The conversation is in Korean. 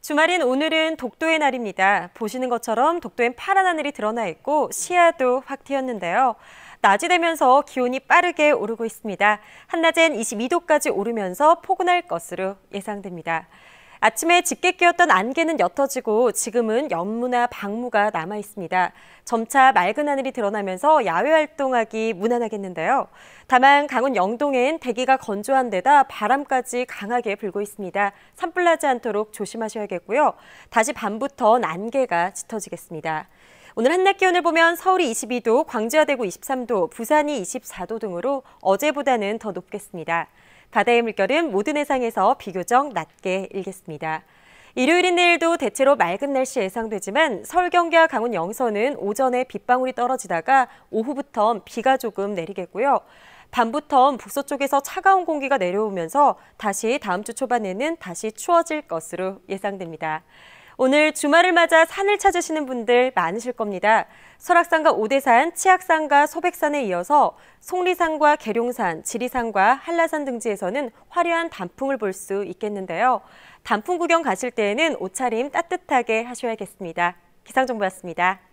주말인 오늘은 독도의 날입니다. 보시는 것처럼 독도엔 파란 하늘이 드러나 있고 시야도 확 튀었는데요. 낮이 되면서 기온이 빠르게 오르고 있습니다. 한낮엔 22도까지 오르면서 포근할 것으로 예상됩니다. 아침에 짙게 끼었던 안개는 옅어지고 지금은 연무나 방무가 남아 있습니다. 점차 맑은 하늘이 드러나면서 야외 활동하기 무난하겠는데요. 다만 강원 영동엔 대기가 건조한 데다 바람까지 강하게 불고 있습니다. 산불 나지 않도록 조심하셔야겠고요. 다시 밤부터 안개가 짙어지겠습니다. 오늘 한낮 기온을 보면 서울이 22도, 광주와 대구 23도, 부산이 24도 등으로 어제보다는 더 높겠습니다. 바다의 물결은 모든 해상에서 비교적 낮게 일겠습니다. 일요일인 내일도 대체로 맑은 날씨 예상되지만 서울 경기와 강원 영서는 오전에 빗방울이 떨어지다가 오후부터 비가 조금 내리겠고요. 밤부터 북서쪽에서 차가운 공기가 내려오면서 다시 다음 주 초반에는 다시 추워질 것으로 예상됩니다. 오늘 주말을 맞아 산을 찾으시는 분들 많으실 겁니다. 설악산과 오대산, 치악산과 소백산에 이어서 속리산과 계룡산, 지리산과 한라산 등지에서는 화려한 단풍을 볼 수 있겠는데요. 단풍 구경 가실 때에는 옷차림 따뜻하게 하셔야겠습니다. 기상정보였습니다.